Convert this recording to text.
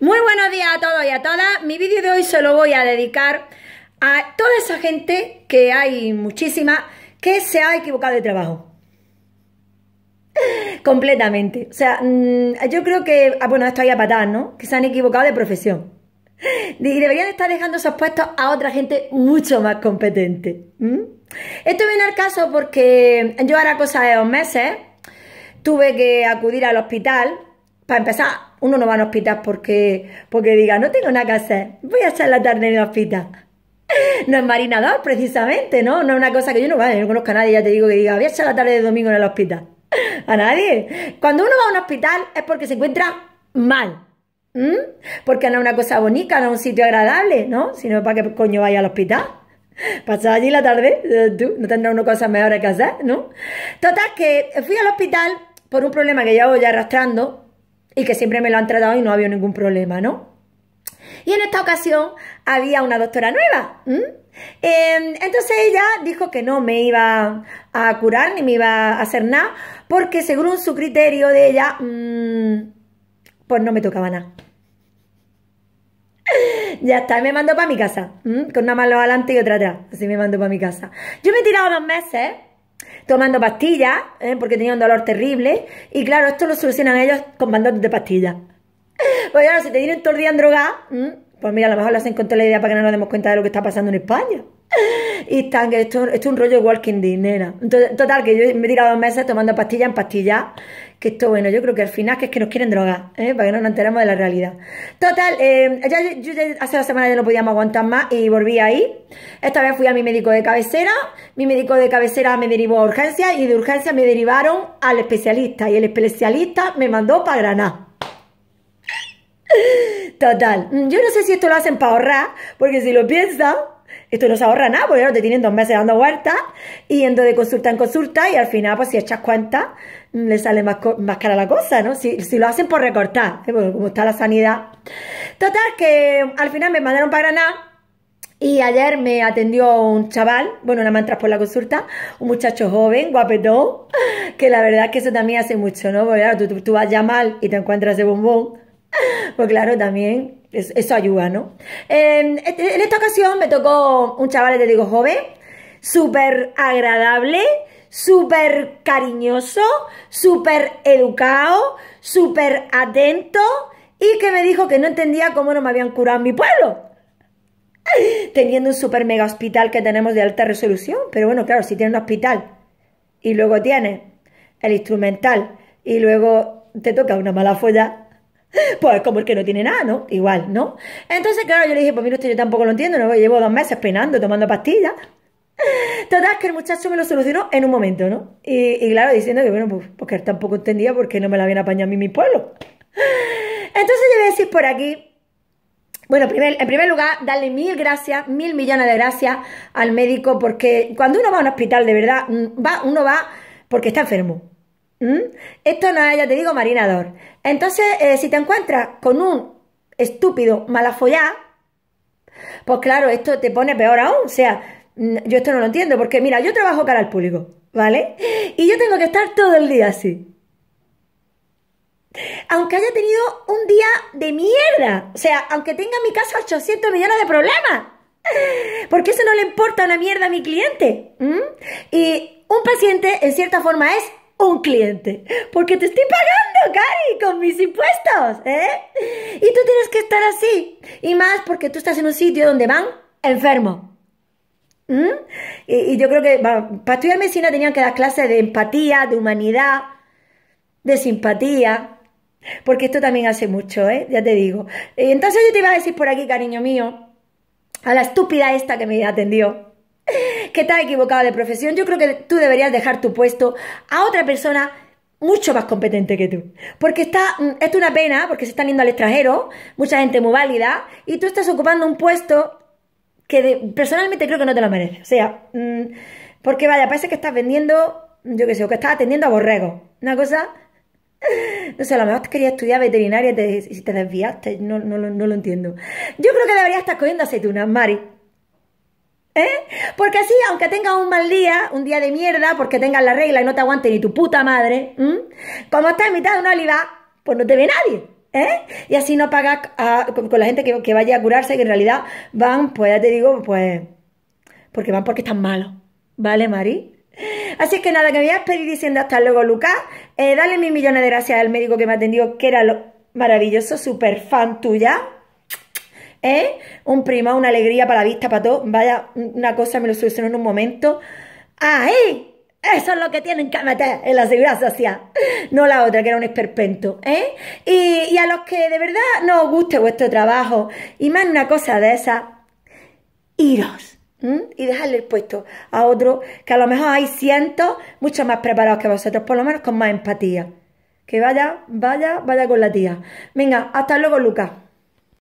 Muy buenos días a todos y a todas. Mi vídeo de hoy se lo voy a dedicar a toda esa gente, que hay muchísima, que se ha equivocado de trabajo. Completamente. O sea, mm, yo creo que, ah, bueno, esto hay a patar, ¿no? Que se han equivocado de profesión. Y deberían estar dejando esos puestos a otra gente mucho más competente. Esto viene al caso porque yo ahora cosa de dos meses tuve que acudir al hospital para empezar, uno no va a un hospital porque, porque diga, no tengo nada que hacer, voy a echar la tarde en el hospital. No es marinador, precisamente, ¿no? No es una cosa que yo no, vaya, no conozco a nadie, ya te digo que diga, voy a echar la tarde de domingo en el hospital. A nadie. Cuando uno va a un hospital es porque se encuentra mal. Porque no es una cosa bonita, no es un sitio agradable, ¿no? Sino para que coño vaya al hospital. Pasar allí la tarde, eh, no tendrás una cosa mejor que hacer, ¿no? Total, que fui al hospital por un problema que llevo ya arrastrando y que siempre me lo han tratado y no había ningún problema, ¿no? Y en esta ocasión había una doctora nueva. Em, entonces ella dijo que no me iba a curar ni me iba a hacer nada porque según su criterio de ella, mm, pues no me tocaba nada. Ya está, me mandó para mi casa, con una mano adelante y otra atrás. Así me mandó para mi casa. Yo me he tirado dos meses tomando pastillas, ¿eh? porque tenía un dolor terrible. Y claro, esto lo solucionan ellos con bandones de pastillas. Pues ahora, si te tienen todo el día pues mira, a lo mejor las encontré la idea para que no nos demos cuenta de lo que está pasando en España y están, que esto, es un rollo walking de nena. Total, que yo me he tirado meses tomando pastillas en pastillas. Que esto, bueno, yo creo que al final es que nos quieren drogar, ¿eh? para que no nos enteremos de la realidad. Total, eh, yo, ya, hace dos semanas ya no podíamos aguantar más y volví ahí. Esta vez fui a mi médico de cabecera. Mi médico de cabecera me derivó a urgencia y de urgencia me derivaron al especialista. Y el especialista me mandó para Granada. Total, yo no sé si esto lo hacen para ahorrar, porque si lo piensan, esto no se ahorra nada, porque ahora te tienen dos meses dando vueltas y yendo de consulta en consulta y al final, pues si echas cuenta mm, le sale más, más cara la cosa, ¿no? Si, lo hacen por recortar, ¿eh? como está la sanidad. Total, que mm, al final me mandaron para Granada y ayer me atendió un chaval, bueno, nada más por la consulta, un muchacho joven, guapetón, que la verdad es que eso también hace mucho, ¿no? Porque tú, vas ya mal y te encuentras de bombón. Pues claro, también eso ayuda, ¿no? En, esta ocasión me tocó un chaval, te digo, joven, súper agradable, súper cariñoso, súper educado, súper atento y que me dijo que no entendía cómo no me habían curado en mi pueblo. Teniendo un super mega hospital que tenemos de alta resolución, pero bueno, claro, si tiene un hospital y luego tiene el instrumental y luego te toca una mala folla, Pues como el que no tiene nada, ¿no? Igual, ¿no? Entonces, claro, yo le dije, pues mira, usted yo tampoco lo entiendo, no llevo dos meses peinando, tomando pastillas. Total, que el muchacho me lo solucionó en un momento, ¿no? Y, claro, diciendo que, bueno, pues, que él tampoco entendía por qué no me la habían apañado a mí mi pueblo. Entonces, yo voy a decir por aquí bueno, primer, en primer lugar, darle mil gracias, mil millones de gracias al médico, porque cuando uno va a un hospital, de verdad, mm, va, uno va porque está enfermo. ¿Mm? Esto no es, ya te digo, marinador. Entonces, eh, si te encuentras con un estúpido malafollá, pues claro, esto te pone peor aún. O sea, mm, yo esto no lo entiendo, porque mira, yo trabajo cara al público, ¿vale? Y yo tengo que estar todo el día así. Aunque haya tenido un día de mierda, o sea, aunque tenga en mi casa 800 millones de problemas, porque eso no le importa una mierda a mi cliente. Y un paciente, en cierta forma, es un cliente. Porque te estoy pagando, Cari, con mis impuestos, ¿eh? Y tú tienes que estar así. Y más porque tú estás en un sitio donde van enfermos. ¿Mm? Y, yo creo que para estudiar medicina tenían que dar clases de empatía, de humanidad, de simpatía. Porque esto también hace mucho, ¿eh? Ya te digo. Y Entonces yo te iba a decir por aquí, cariño mío, a la estúpida esta que me atendió que estás equivocado de profesión, yo creo que tú deberías dejar tu puesto a otra persona mucho más competente que tú. Porque está, mm, es una pena, porque se están yendo al extranjero, mucha gente muy válida, y tú estás ocupando un puesto que personalmente creo que no te lo mereces. O sea, mm, porque vaya, parece que estás vendiendo, yo qué sé, o que estás atendiendo a borrego. Una cosa... No sé, a lo mejor te querías estudiar veterinaria y te, te desviaste, no, no, no, lo entiendo. Yo creo que deberías estar cogiendo aceitunas, Mari. ¿Eh? Porque así, aunque tengas un mal día, un día de mierda, porque tengas la regla y no te aguante ni tu puta madre, como estás en mitad de una oliva, pues no te ve nadie. ¿Eh? Y así no pagas ah, con, la gente que, que, vaya a curarse, que en realidad van, pues ya te digo, pues, porque van porque están malos. ¿Vale, Mari? Así que nada, que me voy a despedir diciendo hasta luego, Lucas. Eh, dale mil millones de gracias al médico que me atendió, que era lo maravilloso, súper fan tuya. ¿eh? Un primo, una alegría para la vista, para todo. Vaya, una cosa me lo solucionó en un momento. ¡Ahí! ¿eh? Eso es lo que tienen que meter en la seguridad social, no la otra que era un esperpento. ¿eh? Y, a los que de verdad no os guste vuestro trabajo y más una cosa de esa, iros y dejarle el puesto a otro que a lo mejor hay cientos mucho más preparados que vosotros, por lo menos con más empatía. Que vaya, vaya, vaya con la tía. Venga, hasta luego, Lucas.